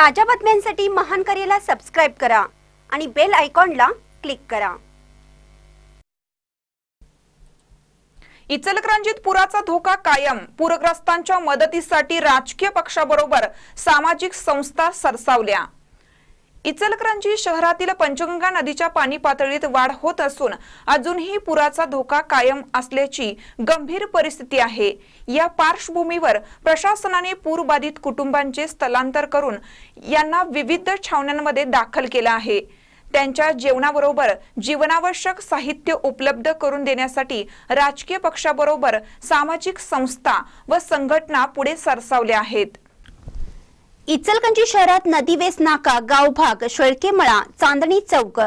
ताज्या बातम्यांसाठी महान सबस्क्राईब करा आणि बेल आयकॉनला क्लिक करा इचलकरंजीत पुराचा धोका कायम पूरग्रस्तांच्या मदतीसाठी राजकीय पक्षाबरोबर सामाजिक संस्था सरसावल्या इचलक्रांची शहरातील पंचगंगा नदीच्या पाणी पातळीत वाढ होत असून अजूनही पुराचा धोका कायम असल्याची गंभीर परिस्थिती आहे या पार्श्वभूमीवर प्रशासनाने पूरबाधित कुटुंबांचे स्थलांतर करून यांना विविध छावण्यांमध्ये दाखल केला आहे त्यांच्या जेवणाबरोबर जीवनावश्यक साहित्य उपलब्ध करून देण्यासाठी राजकीय पक्षाबरोबर सामाजिक संस्था व संघटना पुढे सरसावल्या आहेत इचलकंजी शहरात नदीवेस नाका गावभाग शेळकेमळा चांदणी चौक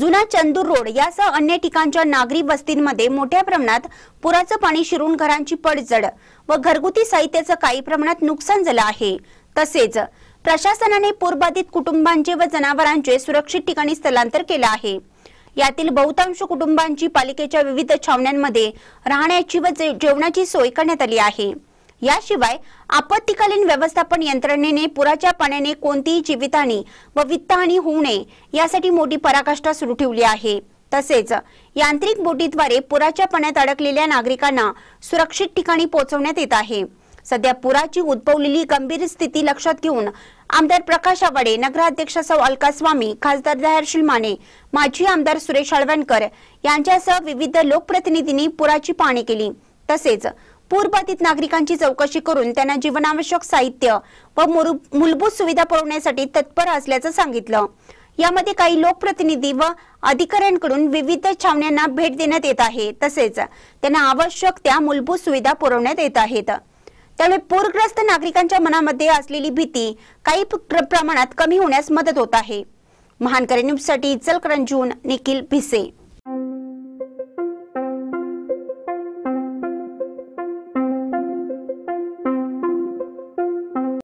जुना चंदूर रोड यासह अन्य ठिकाणच्या नागरी वस्तींमध्ये मोठ्या प्रमाणात पुराचं पाणी शिरून घरांची पडझड व घरगुती साहित्याचं काही प्रमाणात नुकसान झालं आहे तसेच प्रशासनाने पूरबाधित कुटुंबांचे व जनावरांचे सुरक्षित ठिकाणी स्थलांतर केलं आहे यातील बहुतांश कुटुंबांची पालिकेच्या विविध छावण्यांमध्ये राहण्याची व जेवणाची सोय करण्यात आली आहे याशिवाय आपत्तीकालीन व्यवस्थापन यंत्रणेने पुराच्या पाण्याने कोणतीही जीवितहानी व वित्तहानी होऊ नये यासाठी मोठी पराकाष्ठा सुरू ठेवली आहे तसेच यांत्रिक बोटीद्वारे पुराच्या पाण्यात अडकलेल्या नागरिकांना सुरक्षित ठिकाणी पोहोचवण्यात येत आहे सध्या पुराची उद्भवलेली गंभीर स्थिती लक्षात घेऊन आमदार प्रकाश आवाडे नगराध्यक्ष सौ अलका स्वामी खासदार दहर्शील माने माजी आमदार सुरेश आळवणकर यांच्यासह विविध लोकप्रतिनिधींनी पुराची पाहणी केली तसेच पूरबाधित नागरिकांची चौकशी करून त्यांना जीवनावश्यक साहित्य व मूलभूत सुविधा पुरवण्यासाठी तत्पर असल्याचं सांगितलं यामध्ये काही लोकप्रतिनिधी व अधिकाऱ्यांकडून विविध छावण्यांना भेट देण्यात येत आहे तसेच त्यांना आवश्यक त्या मूलभूत सुविधा पुरवण्यात येत आहेत त्यामुळे पूरग्रस्त नागरिकांच्या मनामध्ये असलेली भीती काही प्रमाणात कमी होण्यास मदत होत आहे महानकरी न्यूजसाठी इचलकरंजून निखिल भिसे